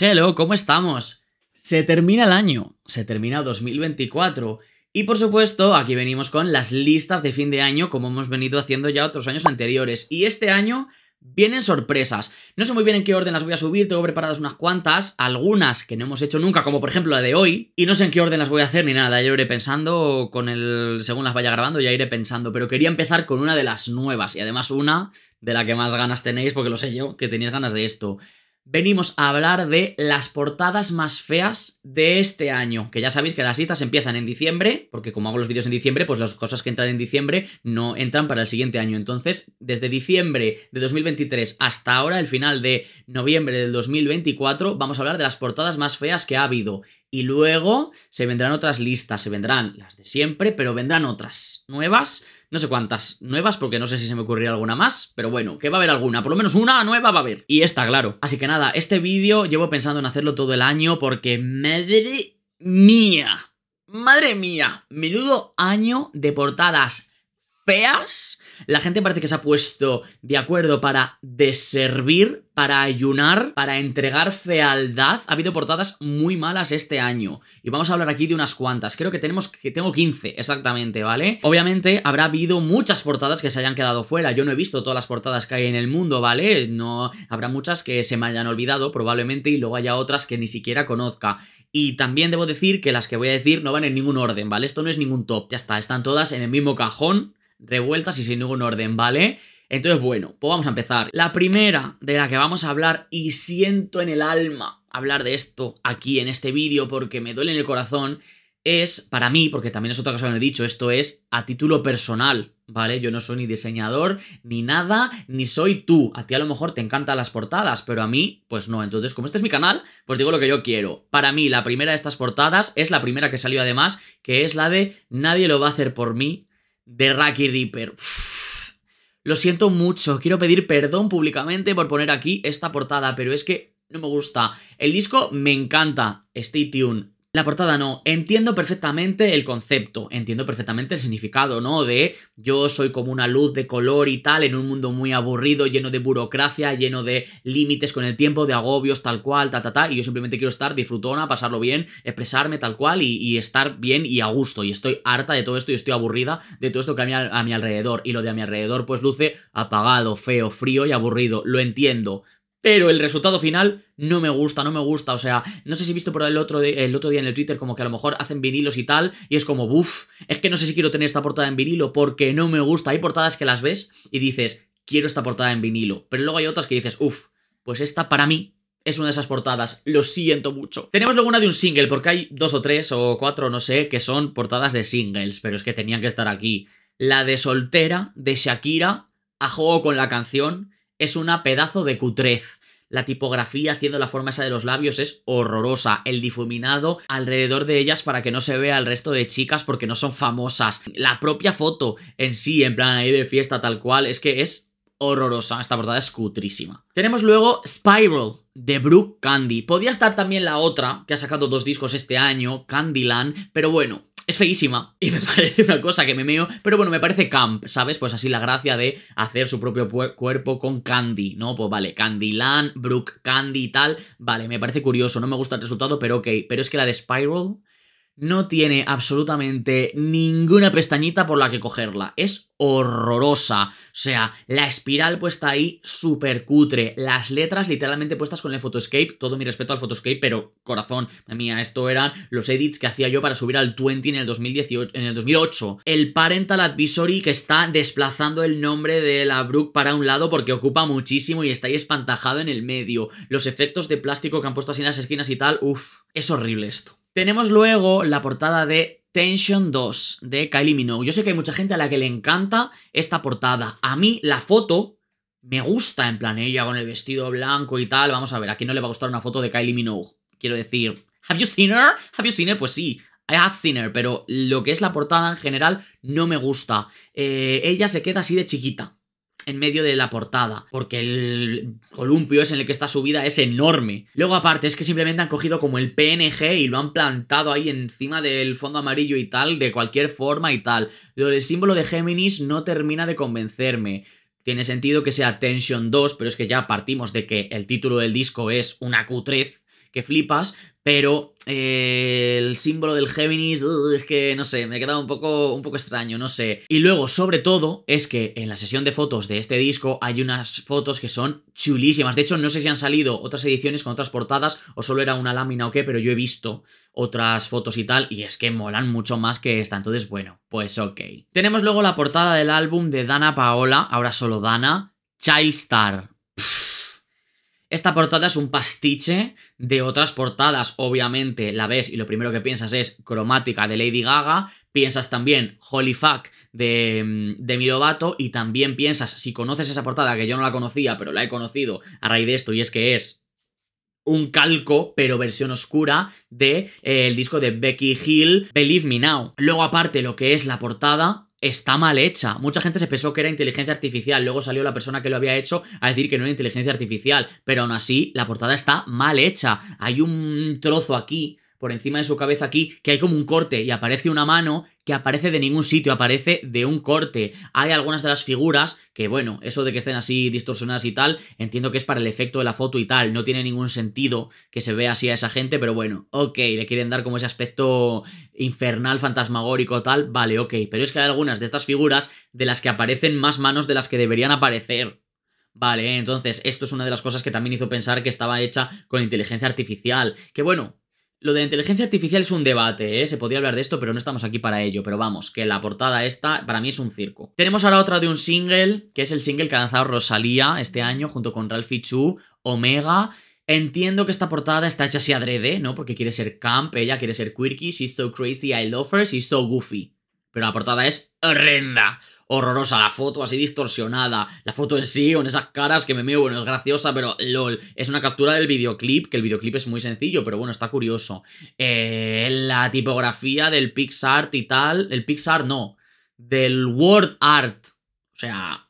Hello, ¿cómo estamos? Se termina el año, se termina 2024 y por supuesto aquí venimos con las listas de fin de año como hemos venido haciendo ya otros años anteriores y este año vienen sorpresas. No sé muy bien en qué orden las voy a subir, tengo preparadas unas cuantas, algunas que no hemos hecho nunca, como por ejemplo la de hoy, y no sé en qué orden las voy a hacer ni nada, ya iré pensando con el... según las vaya grabando ya iré pensando, pero quería empezar con una de las nuevas y además una de la que más ganas tenéis porque lo sé yo, que tenéis ganas de esto venimos a hablar de las portadas más feas de este año, que ya sabéis que las listas empiezan en diciembre, porque como hago los vídeos en diciembre, pues las cosas que entran en diciembre no entran para el siguiente año. Entonces, desde diciembre de 2023 hasta ahora, el final de noviembre del 2024, vamos a hablar de las portadas más feas que ha habido. Y luego se vendrán otras listas, se vendrán las de siempre, pero vendrán otras nuevas no sé cuántas nuevas, porque no sé si se me ocurrirá alguna más, pero bueno, que va a haber alguna, por lo menos una nueva va a haber. Y esta, claro. Así que nada, este vídeo llevo pensando en hacerlo todo el año porque madre mía, madre mía, menudo año de portadas feas la gente parece que se ha puesto de acuerdo para deservir, para ayunar, para entregar fealdad. Ha habido portadas muy malas este año. Y vamos a hablar aquí de unas cuantas. Creo que tenemos que tengo 15 exactamente, ¿vale? Obviamente habrá habido muchas portadas que se hayan quedado fuera. Yo no he visto todas las portadas que hay en el mundo, ¿vale? No habrá muchas que se me hayan olvidado probablemente y luego haya otras que ni siquiera conozca. Y también debo decir que las que voy a decir no van en ningún orden, ¿vale? Esto no es ningún top, ya está, están todas en el mismo cajón revueltas y sin ningún orden, ¿vale? Entonces, bueno, pues vamos a empezar. La primera de la que vamos a hablar, y siento en el alma hablar de esto aquí en este vídeo porque me duele en el corazón, es para mí, porque también es otra cosa que no he dicho, esto es a título personal, ¿vale? Yo no soy ni diseñador, ni nada, ni soy tú. A ti a lo mejor te encantan las portadas, pero a mí, pues no. Entonces, como este es mi canal, pues digo lo que yo quiero. Para mí, la primera de estas portadas es la primera que salió además, que es la de Nadie lo va a hacer por mí de Raki Reaper. lo siento mucho, quiero pedir perdón públicamente por poner aquí esta portada, pero es que no me gusta. El disco me encanta, Stay Tuned, la portada no, entiendo perfectamente el concepto, entiendo perfectamente el significado, ¿no? De yo soy como una luz de color y tal en un mundo muy aburrido, lleno de burocracia, lleno de límites con el tiempo, de agobios, tal cual, ta, ta, ta, y yo simplemente quiero estar disfrutona, pasarlo bien, expresarme tal cual y, estar bien y a gusto, y estoy harta de todo esto y estoy aburrida de todo esto que hay a, a mi alrededor, y lo de a mi alrededor pues luce apagado, feo, frío y aburrido, lo entiendo, pero el resultado final no me gusta, no me gusta. O sea, no sé si he visto por el otro, el otro día en el Twitter como que a lo mejor hacen vinilos y tal, y es como, buf, es que no sé si quiero tener esta portada en vinilo porque no me gusta. Hay portadas que las ves y dices, quiero esta portada en vinilo, pero luego hay otras que dices, uff, pues esta para mí es una de esas portadas, lo siento mucho. Tenemos luego una de un single, porque hay dos o tres o cuatro, no sé, que son portadas de singles, pero es que tenían que estar aquí. La de soltera de Shakira, a juego con la canción, es una pedazo de cutrez. La tipografía haciendo la forma esa de los labios es horrorosa. El difuminado alrededor de ellas para que no se vea al resto de chicas porque no son famosas. La propia foto en sí, en plan ahí de fiesta tal cual, es que es horrorosa. Esta portada es cutrísima. Tenemos luego Spiral, de Brooke Candy. Podía estar también la otra, que ha sacado dos discos este año, Candyland, pero bueno, es feísima y me parece una cosa que me meo, pero bueno, me parece camp, ¿sabes? Pues así la gracia de hacer su propio cuerpo con Candy, ¿no? Pues vale, Candyland, Brooke Candy y tal, vale, me parece curioso, no me gusta el resultado, pero ok, pero es que la de Spiral no tiene absolutamente ninguna pestañita por la que cogerla. Es horrorosa. O sea, la espiral puesta ahí súper cutre. Las letras literalmente puestas con el Photoscape. Todo mi respeto al Photoscape, pero corazón, mía, esto eran los edits que hacía yo para subir al 20 en el, 2018, en el 2008. El Parental Advisory que está desplazando el nombre de la Brooke para un lado porque ocupa muchísimo y está ahí espantajado en el medio. Los efectos de plástico que han puesto así en las esquinas y tal. Uf, es horrible esto. Tenemos luego la portada de Tension 2 de Kylie Minogue. Yo sé que hay mucha gente a la que le encanta esta portada. A mí la foto me gusta, en plan ella con el vestido blanco y tal. Vamos a ver, ¿a quién no le va a gustar una foto de Kylie Minogue? Quiero decir, ¿have you seen her? ¿Have you seen her? Pues sí, I have seen her, pero lo que es la portada en general no me gusta. Eh, ella se queda así de chiquita en medio de la portada, porque el columpio es en el que está subida es enorme. Luego aparte es que simplemente han cogido como el PNG y lo han plantado ahí encima del fondo amarillo y tal, de cualquier forma y tal. Lo del símbolo de Géminis no termina de convencerme. Tiene sentido que sea Tension 2, pero es que ya partimos de que el título del disco es una cutrez que flipas, pero eh, el símbolo del Géminis uh, es que, no sé, me quedaba un poco, un poco extraño, no sé. Y luego, sobre todo, es que en la sesión de fotos de este disco hay unas fotos que son chulísimas. De hecho, no sé si han salido otras ediciones con otras portadas o solo era una lámina o qué, pero yo he visto otras fotos y tal, y es que molan mucho más que esta. Entonces, bueno, pues ok. Tenemos luego la portada del álbum de Dana Paola, ahora solo Dana, Child Star. Esta portada es un pastiche de otras portadas. Obviamente la ves y lo primero que piensas es cromática de Lady Gaga, piensas también Holy Fuck de, mm, de Mirovato y también piensas, si conoces esa portada, que yo no la conocía, pero la he conocido a raíz de esto, y es que es un calco, pero versión oscura, de eh, el disco de Becky Hill, Believe Me Now. Luego aparte lo que es la portada, está mal hecha. Mucha gente se pensó que era inteligencia artificial, luego salió la persona que lo había hecho a decir que no era inteligencia artificial, pero aún así la portada está mal hecha. Hay un trozo aquí por encima de su cabeza aquí, que hay como un corte y aparece una mano que aparece de ningún sitio, aparece de un corte. Hay algunas de las figuras que, bueno, eso de que estén así distorsionadas y tal, entiendo que es para el efecto de la foto y tal, no tiene ningún sentido que se vea así a esa gente, pero bueno, ok, le quieren dar como ese aspecto infernal, fantasmagórico, tal, vale, ok, pero es que hay algunas de estas figuras de las que aparecen más manos de las que deberían aparecer. Vale, entonces esto es una de las cosas que también hizo pensar que estaba hecha con inteligencia artificial. Que bueno, lo de inteligencia artificial es un debate, ¿eh? se podía hablar de esto, pero no estamos aquí para ello. Pero vamos, que la portada esta para mí es un circo. Tenemos ahora otra de un single, que es el single que ha lanzado Rosalía este año junto con Ralphie Chu, Omega. Entiendo que esta portada está hecha así adrede, ¿no? Porque quiere ser camp, ella quiere ser quirky, she's so crazy, I love her, she's so goofy pero la portada es horrenda. Horrorosa, la foto así distorsionada, la foto en sí, con esas caras que me meo, bueno, es graciosa, pero lol, es una captura del videoclip, que el videoclip es muy sencillo, pero bueno, está curioso. Eh, la tipografía del Pixar y tal, el pixart no, del Word Art, o sea,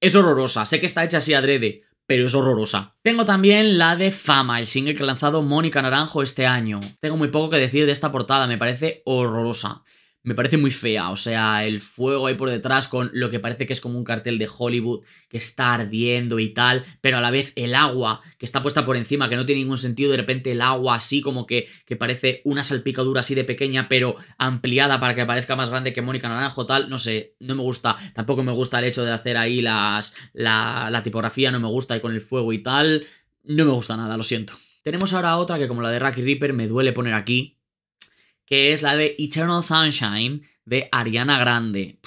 es horrorosa, sé que está hecha así adrede, pero es horrorosa. Tengo también la de Fama, el single que ha lanzado Mónica Naranjo este año. Tengo muy poco que decir de esta portada, me parece horrorosa me parece muy fea. O sea, el fuego ahí por detrás con lo que parece que es como un cartel de Hollywood que está ardiendo y tal, pero a la vez el agua que está puesta por encima, que no tiene ningún sentido, de repente el agua así como que, que parece una salpicadura así de pequeña, pero ampliada para que parezca más grande que Mónica Naranjo, tal, no sé, no me gusta. Tampoco me gusta el hecho de hacer ahí las, la, la tipografía, no me gusta y con el fuego y tal, no me gusta nada, lo siento. Tenemos ahora otra que como la de Rocky Reaper me duele poner aquí, que es la de Eternal Sunshine de Ariana Grande.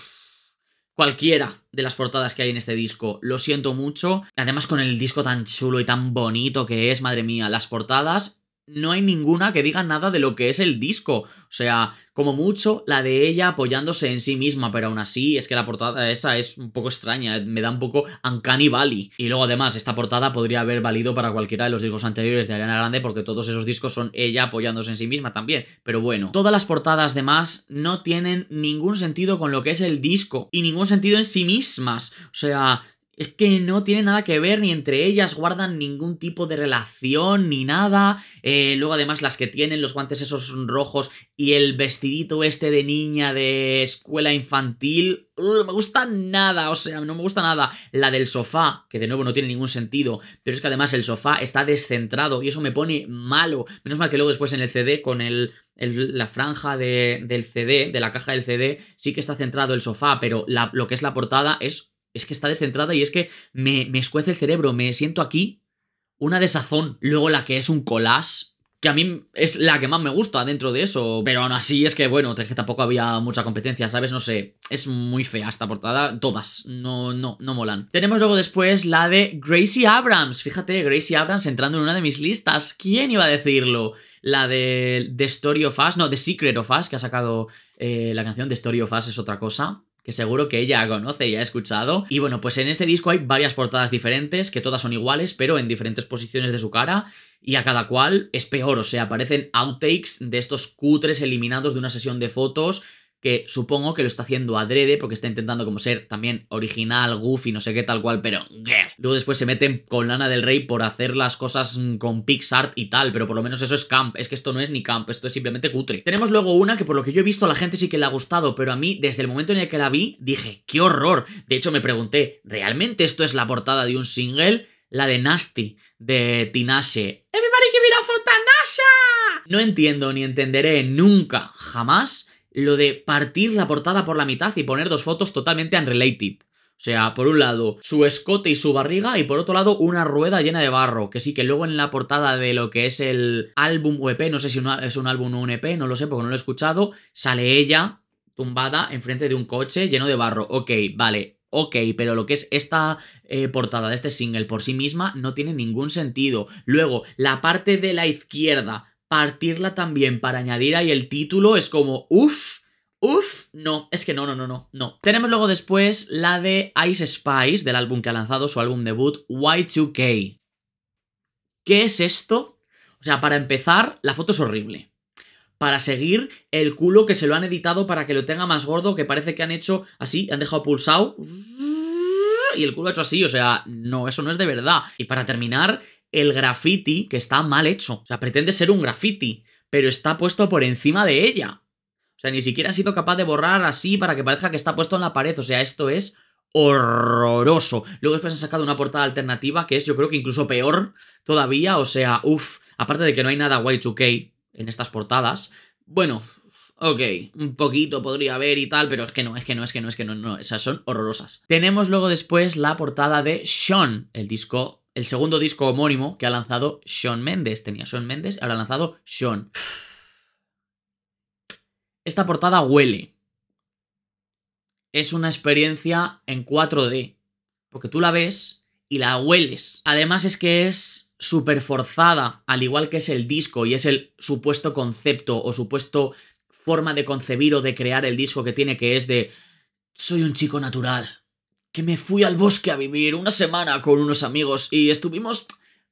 cualquiera de las portadas que hay en este disco, lo siento mucho. Además con el disco tan chulo y tan bonito que es, madre mía, las portadas no hay ninguna que diga nada de lo que es el disco. O sea, como mucho, la de ella apoyándose en sí misma, pero aún así es que la portada esa es un poco extraña, eh, me da un poco uncanny valley. Y luego además, esta portada podría haber valido para cualquiera de los discos anteriores de Ariana Grande, porque todos esos discos son ella apoyándose en sí misma también. Pero bueno, todas las portadas más no tienen ningún sentido con lo que es el disco, y ningún sentido en sí mismas. O sea, es que no tiene nada que ver, ni entre ellas guardan ningún tipo de relación, ni nada. Eh, luego además las que tienen los guantes esos rojos y el vestidito este de niña de escuela infantil, ¡uh! no me gusta nada, o sea, no me gusta nada. La del sofá, que de nuevo no tiene ningún sentido, pero es que además el sofá está descentrado y eso me pone malo. Menos mal que luego después en el CD con la franja del CD, de la caja del CD, sí que está centrado el sofá, pero lo que es la portada es es que está descentrada y es que me, escuece el cerebro, me siento aquí una desazón. Luego la que es un collage, que a mí es la que más me gusta dentro de eso, pero aún así es que, bueno, que tampoco había mucha competencia, ¿sabes? No sé, es muy fea esta portada, todas, no, no, no molan. Tenemos luego después la de Gracie Abrams, fíjate, Gracie Abrams entrando en una de mis listas, ¿quién iba a decirlo? La de The Story of Us, no, The Secret of Us, que ha sacado eh, la canción The Story of Us, es otra cosa que seguro que ella conoce y ha escuchado. Y bueno, pues en este disco hay varias portadas diferentes, que todas son iguales, pero en diferentes posiciones de su cara y a cada cual es peor, o sea, aparecen outtakes de estos cutres eliminados de una sesión de fotos que supongo que lo está haciendo adrede porque está intentando como ser también original, goofy, no sé qué tal cual, pero... Luego después se meten con Lana del Rey por hacer las cosas mm, con Pixar y tal, pero por lo menos eso es camp, es que esto no es ni camp, esto es simplemente cutre. Tenemos luego una que por lo que yo he visto a la gente sí que le ha gustado, pero a mí desde el momento en el que la vi dije, qué horror. De hecho me pregunté, ¿realmente esto es la portada de un single? La de Nasty, de Tinashe. ¡Everybody give it No entiendo ni entenderé nunca, jamás lo de partir la portada por la mitad y poner dos fotos totalmente unrelated. O sea, por un lado su escote y su barriga y por otro lado una rueda llena de barro, que sí que luego en la portada de lo que es el álbum o EP, no sé si es un álbum o un EP, no lo sé porque no lo he escuchado, sale ella tumbada enfrente de un coche lleno de barro. Ok, vale, ok, pero lo que es esta eh, portada de este single por sí misma no tiene ningún sentido. Luego, la parte de la izquierda partirla también para añadir ahí el título es como, uff, uff, no, es que no, no, no, no, no. Tenemos luego después la de Ice Spice, del álbum que ha lanzado, su álbum debut, Y2K. ¿Qué es esto? O sea, para empezar, la foto es horrible. Para seguir, el culo que se lo han editado para que lo tenga más gordo, que parece que han hecho así, han dejado pulsado y el culo ha hecho así, o sea, no, eso no es de verdad. Y para terminar, el graffiti que está mal hecho. O sea, pretende ser un graffiti, pero está puesto por encima de ella. O sea, ni siquiera ha sido capaz de borrar así para que parezca que está puesto en la pared. O sea, esto es horroroso. Luego después han sacado una portada alternativa que es yo creo que incluso peor todavía. O sea, uff, aparte de que no hay nada Y2K en estas portadas. Bueno, ok, un poquito podría haber y tal, pero es que no, es que no, es que no, es que no, no, esas son horrorosas. Tenemos luego después la portada de Sean, el disco el segundo disco homónimo que ha lanzado Sean Mendes. Tenía Sean Mendes, ahora ha lanzado Sean. Esta portada huele. Es una experiencia en 4D. Porque tú la ves y la hueles. Además es que es súper forzada, al igual que es el disco y es el supuesto concepto o supuesto forma de concebir o de crear el disco que tiene que es de soy un chico natural, que me fui al bosque a vivir una semana con unos amigos y estuvimos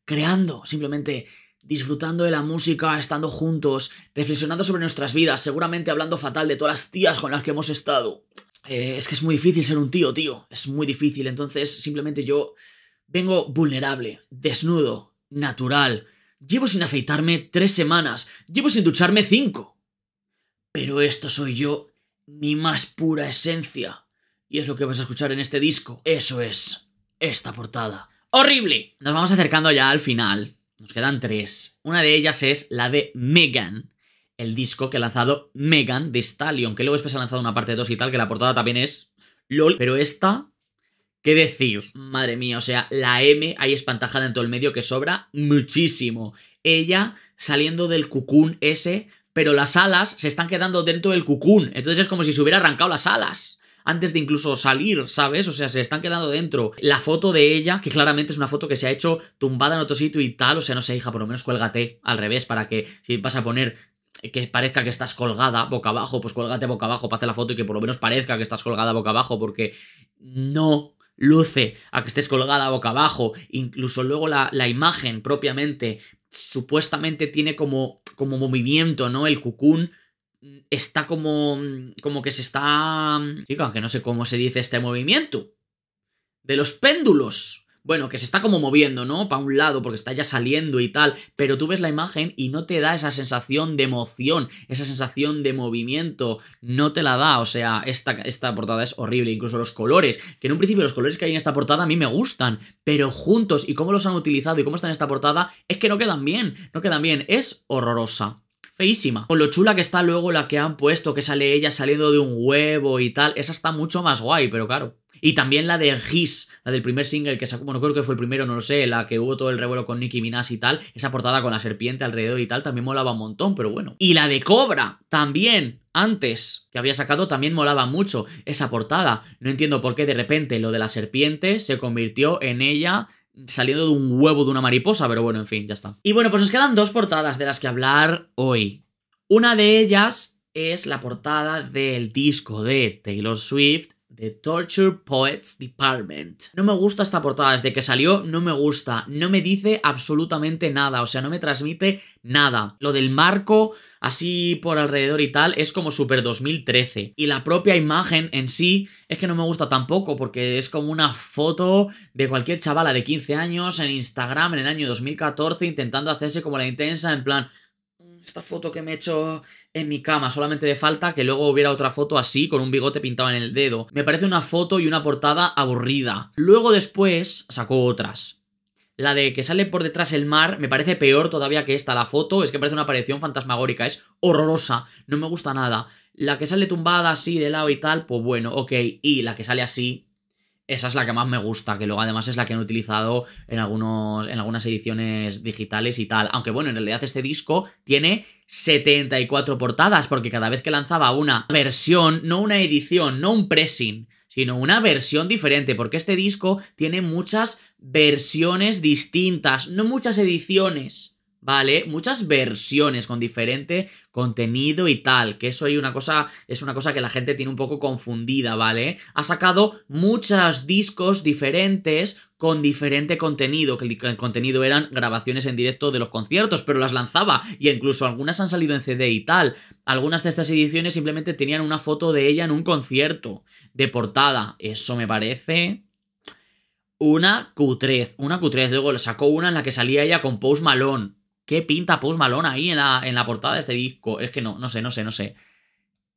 creando, simplemente disfrutando de la música, estando juntos, reflexionando sobre nuestras vidas, seguramente hablando fatal de todas las tías con las que hemos estado. Eh, es que es muy difícil ser un tío, tío, es muy difícil, entonces simplemente yo vengo vulnerable, desnudo, natural. Llevo sin afeitarme tres semanas, llevo sin ducharme cinco. Pero esto soy yo, mi más pura esencia. Y es lo que vas a escuchar en este disco. Eso es esta portada. ¡Horrible! Nos vamos acercando ya al final. Nos quedan tres. Una de ellas es la de Megan. El disco que ha lanzado Megan de Stallion, que luego después ha lanzado una parte 2 y tal, que la portada también es LOL. Pero esta, ¿qué decir? Madre mía, o sea, la M hay espantajada en todo el medio que sobra muchísimo. Ella saliendo del cucún ese, pero las alas se están quedando dentro del cucún. Entonces es como si se hubiera arrancado las alas antes de incluso salir, ¿sabes? O sea, se están quedando dentro. La foto de ella, que claramente es una foto que se ha hecho tumbada en otro sitio y tal, o sea, no sé, hija, por lo menos cuélgate al revés para que si vas a poner que parezca que estás colgada boca abajo, pues cuélgate boca abajo para hacer la foto y que por lo menos parezca que estás colgada boca abajo, porque no luce a que estés colgada boca abajo. Incluso luego la, imagen propiamente supuestamente tiene como, como movimiento, ¿no? El cucún está como, como que se está... Chica, que no sé cómo se dice este movimiento. De los péndulos. Bueno, que se está como moviendo, ¿no? Para un lado, porque está ya saliendo y tal. Pero tú ves la imagen y no te da esa sensación de emoción, esa sensación de movimiento. No te la da. O sea, esta, esta portada es horrible. Incluso los colores. Que en un principio los colores que hay en esta portada a mí me gustan. Pero juntos y cómo los han utilizado y cómo están en esta portada, es que no quedan bien. No quedan bien. Es horrorosa feísima. Con lo chula que está luego la que han puesto, que sale ella saliendo de un huevo y tal, esa está mucho más guay, pero claro. Y también la de His, la del primer single que sacó, bueno, creo que fue el primero, no lo sé, la que hubo todo el revuelo con Nicki Minaj y tal, esa portada con la serpiente alrededor y tal, también molaba un montón, pero bueno. Y la de Cobra, también, antes que había sacado también molaba mucho esa portada. No entiendo por qué de repente lo de la serpiente se convirtió en ella saliendo de un huevo de una mariposa, pero bueno, en fin, ya está. Y bueno, pues nos quedan dos portadas de las que hablar hoy. Una de ellas es la portada del disco de Taylor Swift The Torture Poets Department. No me gusta esta portada, desde que salió no me gusta, no me dice absolutamente nada, o sea, no me transmite nada. Lo del marco así por alrededor y tal es como Super 2013. Y la propia imagen en sí es que no me gusta tampoco, porque es como una foto de cualquier chavala de 15 años en Instagram en el año 2014 intentando hacerse como la intensa en plan esta foto que me he hecho en mi cama. Solamente le falta que luego hubiera otra foto así, con un bigote pintado en el dedo. Me parece una foto y una portada aburrida. Luego después sacó otras. La de que sale por detrás el mar me parece peor todavía que esta. La foto es que parece una aparición fantasmagórica, es horrorosa, no me gusta nada. La que sale tumbada así de lado y tal, pues bueno, ok. Y la que sale así, esa es la que más me gusta, que luego además es la que han utilizado en, algunos, en algunas ediciones digitales y tal. Aunque bueno, en realidad este disco tiene 74 portadas, porque cada vez que lanzaba una versión, no una edición, no un pressing, sino una versión diferente, porque este disco tiene muchas versiones distintas, no muchas ediciones. ¿vale? Muchas versiones con diferente contenido y tal, que eso hay una cosa, es una cosa que la gente tiene un poco confundida, ¿vale? Ha sacado muchos discos diferentes con diferente contenido, que el contenido eran grabaciones en directo de los conciertos, pero las lanzaba y incluso algunas han salido en CD y tal. Algunas de estas ediciones simplemente tenían una foto de ella en un concierto de portada. Eso me parece una cutrez, una cutrez. Luego le sacó una en la que salía ella con Post Malone ¿Qué pinta Post Malone ahí en la, en la portada de este disco? Es que no, no sé, no sé, no sé.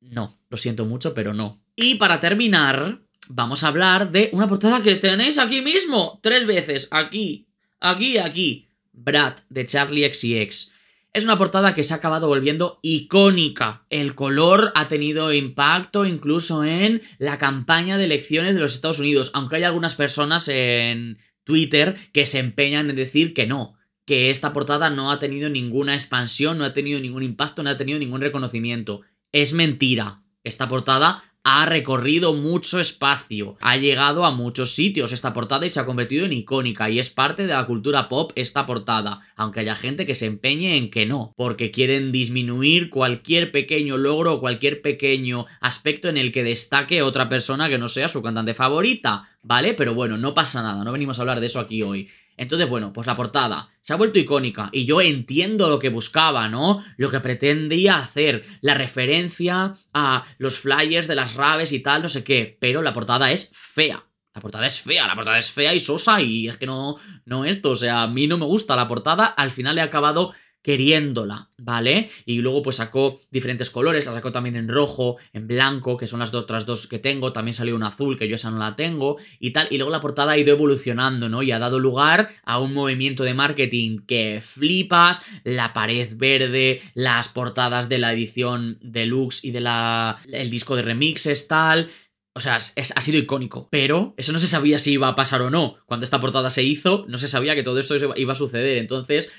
No, lo siento mucho, pero no. Y para terminar, vamos a hablar de una portada que tenéis aquí mismo. Tres veces, aquí, aquí, aquí. Brad, de Charlie XCX. Es una portada que se ha acabado volviendo icónica. El color ha tenido impacto incluso en la campaña de elecciones de los Estados Unidos, aunque hay algunas personas en Twitter que se empeñan en decir que no, que esta portada no ha tenido ninguna expansión, no ha tenido ningún impacto, no ha tenido ningún reconocimiento. Es mentira. Esta portada ha recorrido mucho espacio, ha llegado a muchos sitios esta portada y se ha convertido en icónica y es parte de la cultura pop esta portada, aunque haya gente que se empeñe en que no, porque quieren disminuir cualquier pequeño logro o cualquier pequeño aspecto en el que destaque otra persona que no sea su cantante favorita, ¿vale? Pero bueno, no pasa nada, no venimos a hablar de eso aquí hoy. Entonces, bueno, pues la portada se ha vuelto icónica y yo entiendo lo que buscaba, ¿no? Lo que pretendía hacer, la referencia a los flyers de las raves y tal, no sé qué, pero la portada es fea. La portada es fea, la portada es fea y sosa y es que no, no esto, o sea, a mí no me gusta la portada, al final he acabado queriéndola, ¿vale? Y luego pues sacó diferentes colores, la sacó también en rojo, en blanco, que son las otras dos que tengo, también salió un azul, que yo esa no la tengo, y tal, y luego la portada ha ido evolucionando, ¿no? Y ha dado lugar a un movimiento de marketing que flipas, la pared verde, las portadas de la edición deluxe y de la... el disco de remixes, tal... O sea, ha sido icónico. Pero eso no se sabía si iba a pasar o no. Cuando esta portada se hizo, no se sabía que todo esto iba a suceder. Entonces,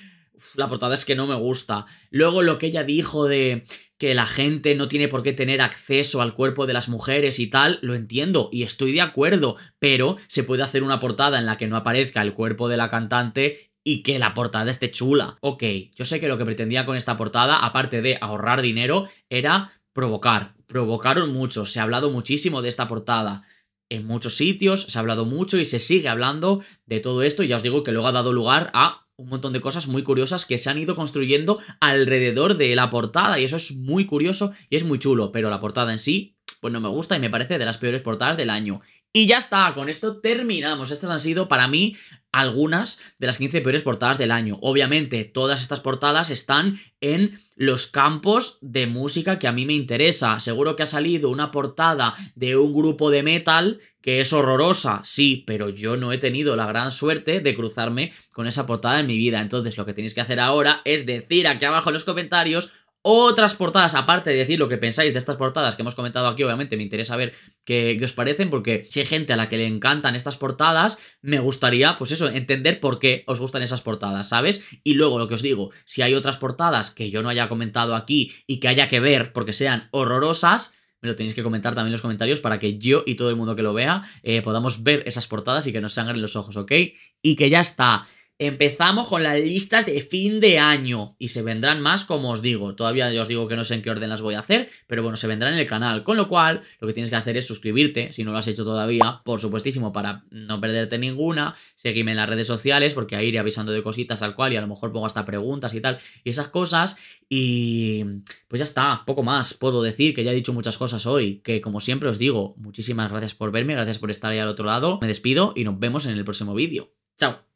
la portada es que no me gusta. Luego lo que ella dijo de que la gente no tiene por qué tener acceso al cuerpo de las mujeres y tal, lo entiendo y estoy de acuerdo, pero se puede hacer una portada en la que no aparezca el cuerpo de la cantante y que la portada esté chula. Ok, yo sé que lo que pretendía con esta portada, aparte de ahorrar dinero, era provocar. Provocaron mucho, se ha hablado muchísimo de esta portada en muchos sitios, se ha hablado mucho y se sigue hablando de todo esto y ya os digo que luego ha dado lugar a un montón de cosas muy curiosas que se han ido construyendo alrededor de la portada y eso es muy curioso y es muy chulo, pero la portada en sí pues no me gusta y me parece de las peores portadas del año. Y ya está, con esto terminamos. Estas han sido para mí algunas de las 15 peores portadas del año. Obviamente, todas estas portadas están en los campos de música que a mí me interesa. Seguro que ha salido una portada de un grupo de metal que es horrorosa, sí, pero yo no he tenido la gran suerte de cruzarme con esa portada en mi vida. Entonces, lo que tenéis que hacer ahora es decir aquí abajo en los comentarios otras portadas, aparte de decir lo que pensáis de estas portadas que hemos comentado aquí, obviamente me interesa ver qué, os parecen, porque si hay gente a la que le encantan estas portadas, me gustaría, pues eso, entender por qué os gustan esas portadas, ¿sabes? Y luego lo que os digo, si hay otras portadas que yo no haya comentado aquí y que haya que ver porque sean horrorosas, me lo tenéis que comentar también en los comentarios para que yo y todo el mundo que lo vea eh, podamos ver esas portadas y que nos sangren los ojos, ¿ok? Y que ya está. Empezamos con las listas de fin de año y se vendrán más como os digo. Todavía os digo que no sé en qué orden las voy a hacer, pero bueno, se vendrán en el canal. Con lo cual, lo que tienes que hacer es suscribirte, si no lo has hecho todavía, por supuestísimo, para no perderte ninguna. Seguime en las redes sociales porque ahí iré avisando de cositas tal cual y a lo mejor pongo hasta preguntas y tal y esas cosas. Y pues ya está, poco más puedo decir, que ya he dicho muchas cosas hoy, que como siempre os digo, muchísimas gracias por verme, gracias por estar ahí al otro lado, me despido y nos vemos en el próximo vídeo. Chao.